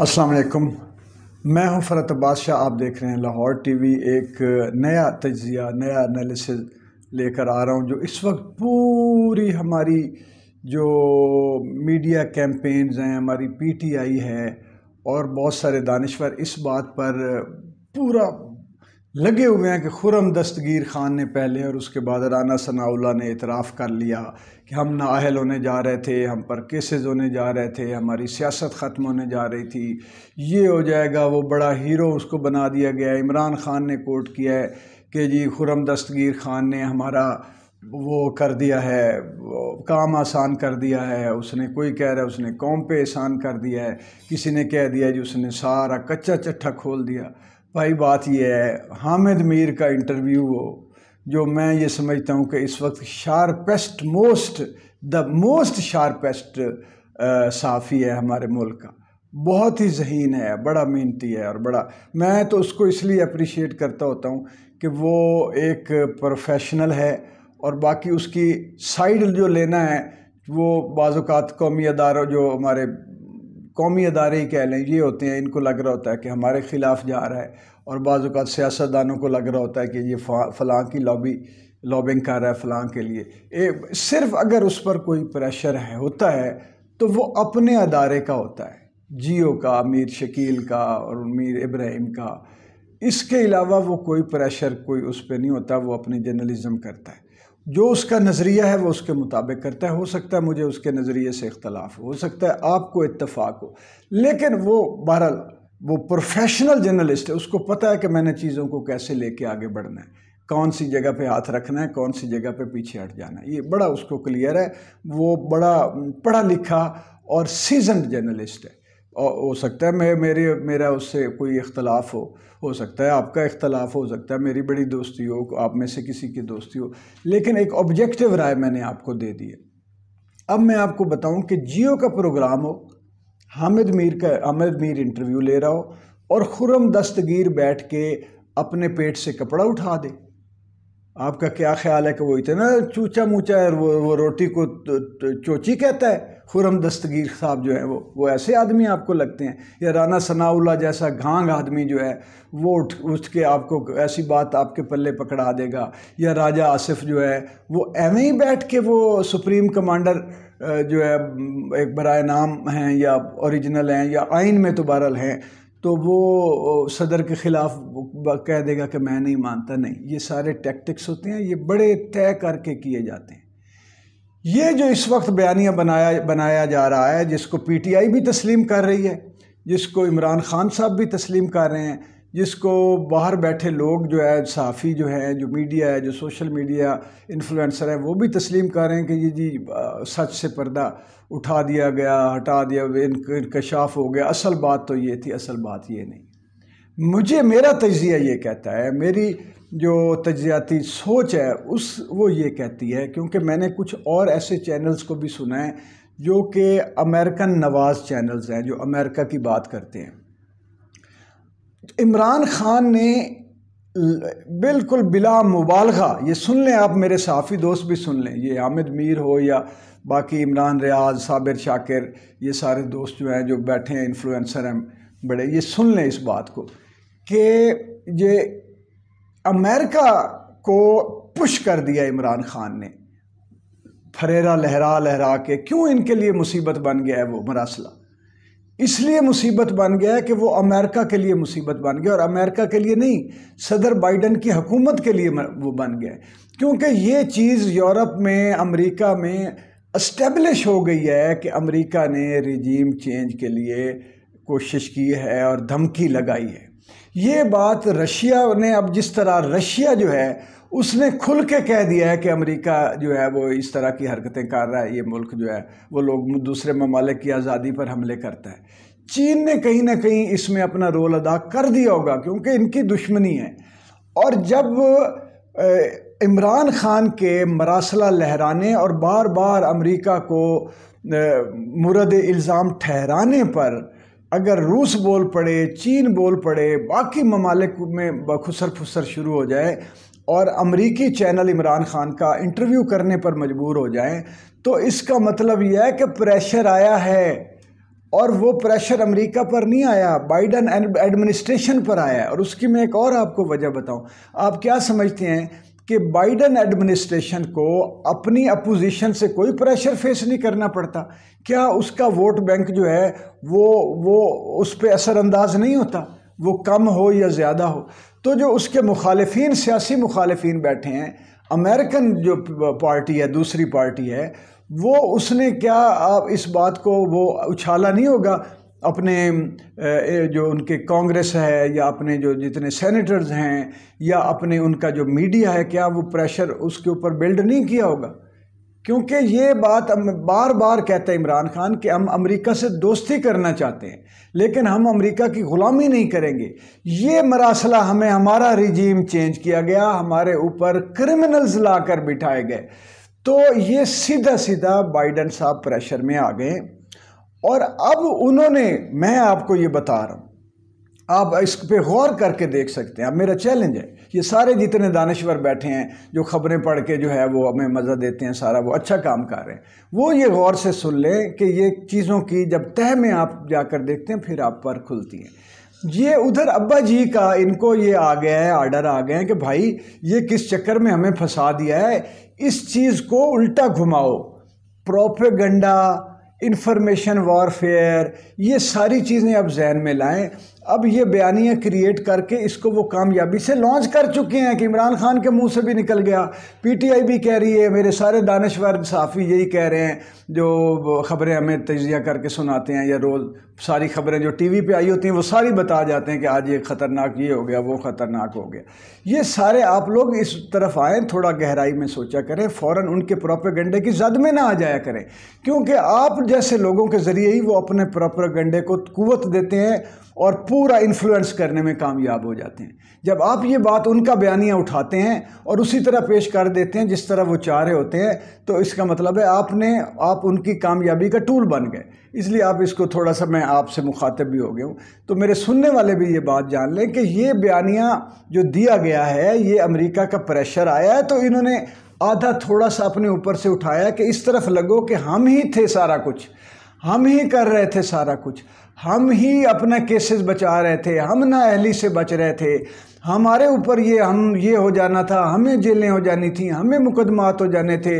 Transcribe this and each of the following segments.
असलकम मैं हूं फ़रत बादशाह आप देख रहे हैं लाहौर टीवी एक नया तजिया नया एनालिस लेकर आ रहा हूं जो इस वक्त पूरी हमारी जो मीडिया कैंपेन्स हैं हमारी पीटीआई है और बहुत सारे दानश्वर इस बात पर पूरा लगे हुए हैं कि खुरम दस्तगीर ख़ान ने पहले और उसके बाद राना सनाउल्ला ने इतराफ़ कर लिया कि हम नााहल होने जा रहे थे हम पर केसेज होने जा रहे थे हमारी सियासत ख़त्म होने जा रही थी ये हो जाएगा वो बड़ा हीरो उसको बना दिया गया इमरान ख़ान ने कोर्ट किया है कि जी खुरम दस्तगीर ख़ान ने हमारा वो कर दिया है काम आसान कर दिया है उसने कोई कह रहा है उसने कौम पे एहसान कर दिया है किसी ने कह दिया जी उसने सारा कच्चा चट्ठा खोल दिया भाई बात यह है हामिद मीर का इंटरव्यू हो जो मैं ये समझता हूँ कि इस वक्त sharpest most the most sharpest साफ़ी है हमारे मुल्क का बहुत ही जहीन है बड़ा मेहनती है और बड़ा मैं तो उसको इसलिए अप्रिशिएट करता होता हूँ कि वो एक प्रोफेशनल है और बाकी उसकी साइड जो लेना है वो बाज़ात कौमी अदारों जो हमारे कौमी अदारे ही कह लें ये होते हैं इनको लग रहा होता है कि हमारे ख़िलाफ़ जा रहा है और बाज़ात सियासतदानों को लग रहा होता है कि ये फ़लाँ की लॉबी लॉबिंग कर रहा है फ़लाँ के लिए ए, सिर्फ अगर उस पर कोई प्रेशर है होता है तो वो अपने अदारे का होता है जियो का मीर शकील का और मीर इब्राहिम का इसके अलावा वो कोई प्रेशर कोई उस पर नहीं होता वो अपनी जर्नलिज़म करता है जो उसका नज़रिया है वो उसके मुताबिक करता है हो सकता है मुझे उसके नज़रिए से इख्तलाफ हो सकता है आपको इतफाक़ हो लेकिन वो बहरहाल वो प्रोफेशनल जर्नलिस्ट है उसको पता है कि मैंने चीज़ों को कैसे लेके आगे बढ़ना है कौन सी जगह पे हाथ रखना है कौन सी जगह पे पीछे हट जाना है ये बड़ा उसको क्लियर है वो बड़ा पढ़ा लिखा और सीजनड जर्नलिस्ट है और हो सकता है मैं मेरे मेरा उससे कोई इख्तलाफ हो हो सकता है आपका इख्तलाफ हो सकता है मेरी बड़ी दोस्ती हो आप में से किसी की दोस्ती हो लेकिन एक ऑब्जेक्टिव राय मैंने आपको दे दी है अब मैं आपको बताऊं कि जियो का प्रोग्राम हो हामिद मीर का हामिद मीर इंटरव्यू ले रहा हो और खुरम दस्तगीर बैठ के अपने पेट से कपड़ा उठा दे आपका क्या ख्याल है कि वो इतना चूचा मूचा है वो वो रोटी को चोची कहता है खुरम दस्तगीर साहब जो है वो वो ऐसे आदमी आपको लगते हैं या राना सनाउल्ला जैसा घांग आदमी जो है वो उठ उठ के आपको ऐसी बात आपके पल्ले पकड़ा देगा या राजा आसिफ जो है वो एवें ही बैठ के वो सुप्रीम कमांडर जो है एक बरए नाम हैं या ओरिजिनल हैं या आइन में तो बहरल हैं तो वो सदर के ख़िलाफ़ कह देगा कि मैं नहीं मानता नहीं ये सारे टैक्टिक्स होते हैं ये बड़े तय करके किए जाते हैं ये जो इस वक्त बयानियाँ बनाया बनाया जा रहा है जिसको पीटीआई भी तस्लीम कर रही है जिसको इमरान खान साहब भी तस्लीम कर रहे हैं जिसको बाहर बैठे लोग जो है सहाफ़ी जो हैं जो मीडिया है जो सोशल मीडिया इन्फ्लुएंसर हैं वो भी तस्लीम कर रहे हैं कि ये जी सच से पर्दा उठा दिया गया हटा दिया इनकशाफ हो गया असल बात तो ये थी असल बात ये नहीं मुझे मेरा तजिया ये कहता है मेरी जो तजियाती सोच है उस वो ये कहती है क्योंकि मैंने कुछ और ऐसे चैनल्स को भी सुना है जो कि अमेरिकन नवाज़ चैनल्स हैं जो अमेरिका की बात करते हैं इमरान ख़ान ने बिल्कुल बिला मुबालगा ये सुन लें आप मेरे सहाफ़ी दोस्त भी सुन लें ये आमिद मीर हो या बाकी इमरान रियाज साबिर शाकिर ये सारे दोस्त जो हैं जो बैठे हैं इन्फ्लुएंसर हैं बड़े ये सुन लें इस बात को कि ये अमेरिका को पुश कर दिया इमरान ख़ान ने फरेरा लहरा लहरा के क्यों इनके लिए मुसीबत बन गया है वो मरासला इसलिए मुसीबत बन गया है कि वो अमेरिका के लिए मुसीबत बन गया और अमेरिका के लिए नहीं सदर बाइडन की हुकूमत के लिए वो बन गया क्योंकि ये चीज़ यूरोप में अमेरिका में इस्टेब्लिश हो गई है कि अमेरिका ने रिजीम चेंज के लिए कोशिश की है और धमकी लगाई है ये बात रशिया ने अब जिस तरह रशिया जो है उसने खुल के कह दिया है कि अमेरिका जो है वो इस तरह की हरकतें कर रहा है ये मुल्क जो है वो लोग दूसरे ममालिक की आज़ादी पर हमले करता है चीन ने कहीं ना कहीं इसमें अपना रोल अदा कर दिया होगा क्योंकि इनकी दुश्मनी है और जब इमरान खान के मरासला लहराने और बार बार अमेरिका को मुरद इल्ज़ाम ठहराने पर अगर रूस बोल पड़े चीन बोल पड़े बाकी ममालिक में खुसर फुसर शुरू हो जाए और अमरीकी चैनल इमरान खान का इंटरव्यू करने पर मजबूर हो जाए तो इसका मतलब यह है कि प्रेशर आया है और वो प्रेशर अमेरिका पर नहीं आया बाइडन एडमिनिस्ट्रेशन पर आया और उसकी मैं एक और आपको वजह बताऊं आप क्या समझते हैं कि बाइडन एडमिनिस्ट्रेशन को अपनी अपोजिशन से कोई प्रेशर फेस नहीं करना पड़ता क्या उसका वोट बैंक जो है वो वो उस पर असरअंदाज नहीं होता वो कम हो या ज़्यादा हो तो जो उसके मुखालफन सियासी मुखालफन बैठे हैं अमेरिकन जो पार्टी है दूसरी पार्टी है वो उसने क्या आप इस बात को वो उछाला नहीं होगा अपने जो उनके कांग्रेस है या अपने जो जितने सेनेटर्स हैं या अपने उनका जो मीडिया है क्या वो प्रेशर उसके ऊपर बिल्ड नहीं किया होगा क्योंकि ये बात हम बार बार कहते हैं इमरान खान कि हम अमेरिका से दोस्ती करना चाहते हैं लेकिन हम अमेरिका की ग़ुलामी नहीं करेंगे ये मरासला हमें हमारा रिजीम चेंज किया गया हमारे ऊपर क्रिमिनल्स ला कर बिठाए गए तो ये सीधा सीधा बाइडन साहब प्रेशर में आ गए और अब उन्होंने मैं आपको ये बता रहा हूँ आप इस पर गौर करके देख सकते हैं अब मेरा चैलेंज है ये सारे जितने दानश्वर बैठे हैं जो खबरें पढ़ के जो है वो हमें मज़ा देते हैं सारा वो अच्छा काम कर रहे हैं वो ये गौर से सुन लें कि ये चीज़ों की जब तह में आप जाकर देखते हैं फिर आप पर खुलती हैं ये उधर अब्बा जी का इनको ये आ गया है आर्डर आ गया है कि भाई ये किस चक्कर में हमें फंसा दिया है इस चीज़ को उल्टा घुमाओ प्रोपेगंडा इन्फॉर्मेशन वॉरफेयर ये सारी चीज़ें आप जहन में लाएं अब ये बयानियाँ क्रिएट करके इसको वो कामयाबी से लॉन्च कर चुके हैं कि इमरान खान के मुंह से भी निकल गया पीटीआई भी कह रही है मेरे सारे दानश्वर साफ़ी यही कह रहे हैं जो खबरें हमें तजिया करके सुनाते हैं या रोज़ सारी खबरें जो टीवी पे आई होती हैं वो सारी बता जाते हैं कि आज ये ख़तरनाक ये हो गया वो ख़तरनाक हो गया ये सारे आप लोग इस तरफ आएँ थोड़ा गहराई में सोचा करें फ़ौर उनके गंडे की जद में ना आ जाया करें क्योंकि आप जैसे लोगों के ज़रिए ही वो अपने गंडे को क़ुत देते हैं और पूरा इन्फ्लुएंस करने में कामयाब हो जाते हैं जब आप ये बात उनका बयानियाँ उठाते हैं और उसी तरह पेश कर देते हैं जिस तरह वो चाह रहे होते हैं तो इसका मतलब है आपने आप उनकी कामयाबी का टूल बन गए इसलिए आप इसको थोड़ा सा मैं आपसे मुखातब भी हो गया हूँ तो मेरे सुनने वाले भी ये बात जान लें कि ये बयानिया जो दिया गया है ये अमेरिका का प्रेशर आया है तो इन्होंने आधा थोड़ा सा अपने ऊपर से उठाया कि इस तरफ लगो कि हम ही थे सारा कुछ हम ही कर रहे थे सारा कुछ हम ही अपना केसेस बचा रहे थे हम ना अहली से बच रहे थे हमारे ऊपर ये हम ये हो जाना था हमें जेलें हो जानी थी हमें मुकदमात हो जाने थे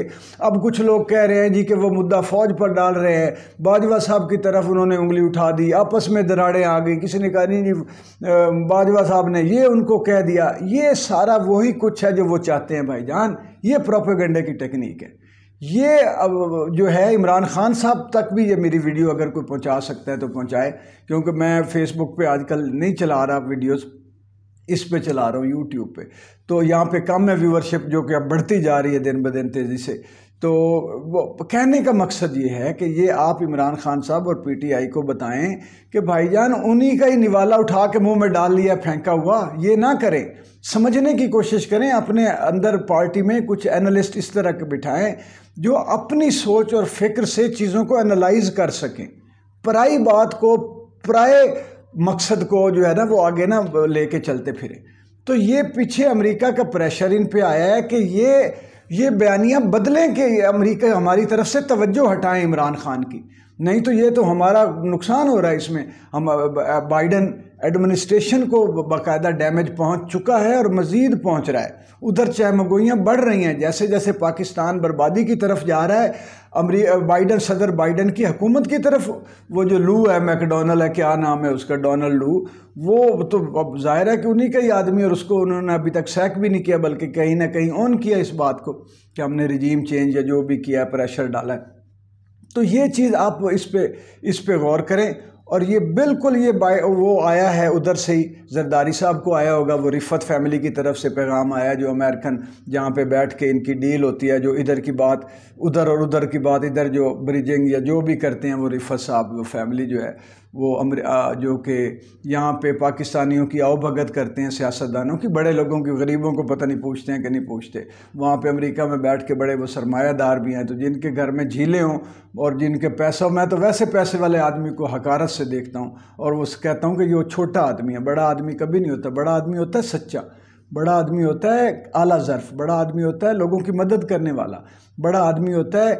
अब कुछ लोग कह रहे हैं जी कि वो मुद्दा फ़ौज पर डाल रहे हैं बाजवा साहब की तरफ उन्होंने उंगली उठा दी आपस में दराड़ें आ गई किसी ने कहा नहीं जी बाजवा साहब ने ये उनको कह दिया ये सारा वही कुछ है जो वो चाहते हैं भाईजान ये प्रोपेगेंडे की टेक्निक है ये अब जो है इमरान खान साहब तक भी ये मेरी वीडियो अगर कोई पहुंचा सकता है तो पहुंचाए क्योंकि मैं फेसबुक पे आजकल नहीं चला रहा वीडियोस इस पे चला रहा हूँ यूट्यूब पे तो यहाँ पे कम है व्यूवरशिप जो कि अब बढ़ती जा रही है दिन ब दिन तेज़ी से तो वो कहने का मकसद ये है कि ये आप इमरान खान साहब और पीटीआई को बताएं कि भाईजान उन्हीं का ही निवाला उठा के मुंह में डाल लिया फेंका हुआ ये ना करें समझने की कोशिश करें अपने अंदर पार्टी में कुछ एनालिस्ट इस तरह के बिठाएं जो अपनी सोच और फिक्र से चीज़ों को एनालाइज कर सकें पराई बात को प्राय मकसद को जो है ना वो आगे ना लेके चलते फिरे तो ये पीछे अमेरिका का प्रेशर इन पे आया है कि ये ये बयानियाँ बदलें कि अमेरिका हमारी तरफ से तवज्जो हटाएं इमरान खान की नहीं तो ये तो हमारा नुकसान हो रहा है इसमें हम बाइडन एडमिनिस्ट्रेशन को बाकायदा डैमेज पहुंच चुका है और मज़ीद पहुंच रहा है उधर चहमगोइयाँ बढ़ रही हैं जैसे जैसे पाकिस्तान बर्बादी की तरफ जा रहा है अमरी बाइडन सदर बाइडन की हुकूमत की तरफ वो जो लू है मैकडोनल है क्या नाम है उसका डोनल्ड लू वो तो अब जाहिर है कि उन्हीं का ही आदमी और उसको उन्होंने अभी तक सैक भी नहीं किया बल्कि कहीं ना कहीं ऑन किया इस बात को कि हमने रिजीम चेंज या जो भी किया प्रेशर डाला है तो ये चीज़ आप इस पर इस पर गौर करें और ये बिल्कुल ये वो आया है उधर से ही जरदारी साहब को आया होगा वो रिफत फैमिली की तरफ से पैगाम आया जो अमेरिकन जहाँ पे बैठ के इनकी डील होती है जो इधर की बात उधर और उधर की बात इधर जो ब्रिजिंग या जो भी करते हैं वो रिफत साहब वो फैमिली जो है वो अमर जो कि यहाँ पे पाकिस्तानियों की आवभगत करते हैं सियासतदानों की बड़े लोगों की गरीबों को पता नहीं पूछते हैं कि नहीं पूछते वहाँ पे अमेरिका में बैठ के बड़े वो सरमायादार भी हैं तो जिनके घर में झीलें हों और जिनके पैसों मैं तो वैसे पैसे वाले आदमी को हकारत से देखता हूँ और वो कहता हूँ कि ये छोटा आदमी है बड़ा आदमी कभी नहीं होता बड़ा आदमी होता है सच्चा बड़ा आदमी होता है आला ज़र्फ बड़ा आदमी होता है लोगों की मदद करने वाला बड़ा आदमी होता है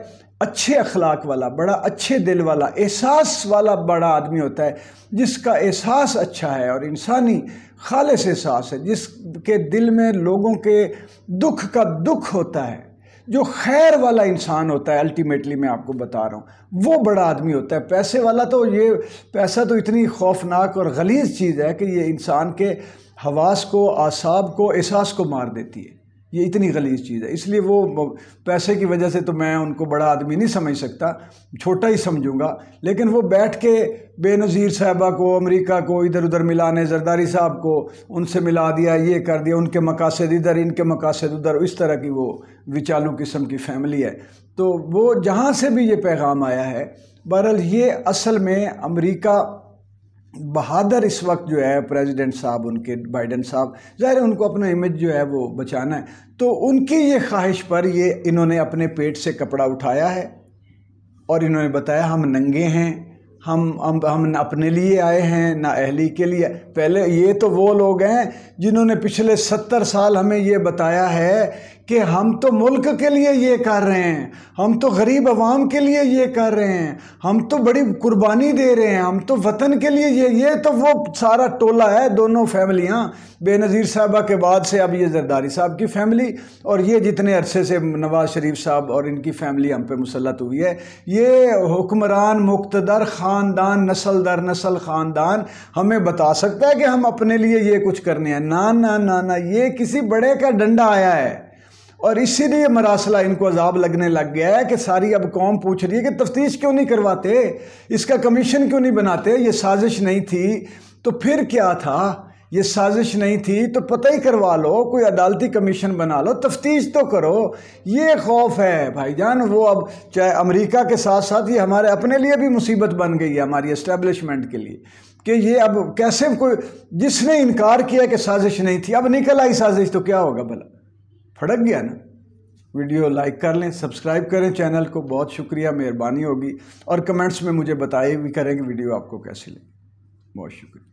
अच्छे अखलाक वाला बड़ा अच्छे दिल वाला एहसास वाला बड़ा आदमी होता है जिसका एहसास अच्छा है और इंसानी खालिश एहसास है जिसके दिल में लोगों के दुख का दुख होता है जो खैर वाला इंसान होता है अल्टीमेटली मैं आपको बता रहा हूँ वो बड़ा आदमी होता है पैसे वाला तो ये पैसा तो इतनी खौफनाक और गलीज चीज़ है कि ये इंसान के हवास को आसाब को एहसास को मार देती है ये इतनी गलीज चीज़ है इसलिए वो पैसे की वजह से तो मैं उनको बड़ा आदमी नहीं समझ सकता छोटा ही समझूंगा लेकिन वो बैठ के बेनज़ीर साहबा को अमेरिका को इधर उधर मिलाने जरदारी साहब को उनसे मिला दिया ये कर दिया उनके मकासद इधर इनके मकासद उधर इस तरह की वो विचालू किस्म की फैमिली है तो वो जहाँ से भी ये पैगाम आया है बहरहाल ये असल में अमरीका बहादुर इस वक्त जो है प्रेसिडेंट साहब उनके बाइडन साहब ज़ाहिर है उनको अपना इमेज जो है वो बचाना है तो उनकी ये ख्वाहिश पर ये इन्होंने अपने पेट से कपड़ा उठाया है और इन्होंने बताया हम नंगे हैं हम हम हम अपने लिए आए हैं ना अहली के लिए पहले ये तो वो लोग हैं जिन्होंने पिछले सत्तर साल हमें ये बताया है कि हम तो मुल्क के लिए ये कर रहे हैं हम तो गरीब आवाम के लिए ये कर रहे हैं हम तो बड़ी कुर्बानी दे रहे हैं हम तो वतन के लिए ये ये तो वो सारा टोला है दोनों फैमिलियाँ बेनज़ीर साहबा के बाद से अब ये जरदारी साहब की फैमिली और ये जितने अरसे से नवाज़ शरीफ साहब और इनकी फैमिली हम पे मुसलत हुई है ये हुक्मरान मुख्तदर ख़ानदान नसल दर नसल ख़ानदान हमें बता सकता है कि हम अपने लिए ये कुछ करने हैं ना ना ना ना ये किसी बड़े का डंडा आया है और इसीलिए मरासला इनको अजाब लगने लग गया है कि सारी अब कौम पूछ रही है कि तफ्तीश क्यों नहीं करवाते इसका कमीशन क्यों नहीं बनाते ये साजिश नहीं थी तो फिर क्या था ये साजिश नहीं थी तो पता ही करवा लो कोई अदालती कमीशन बना लो तफ्तीश तो करो ये खौफ है भाईजान वो अब चाहे अमेरिका के साथ साथ ये हमारे अपने लिए भी मुसीबत बन गई है हमारी इस्टेब्लिशमेंट के लिए कि ये अब कैसे कोई जिसने इनकार किया कि साजिश नहीं थी अब निकल आई साजिश तो क्या होगा भला फटक गया ना वीडियो लाइक कर लें सब्सक्राइब करें चैनल को बहुत शुक्रिया मेहरबानी होगी और कमेंट्स में मुझे बताए भी करें कि वीडियो आपको कैसी लगी बहुत शुक्रिया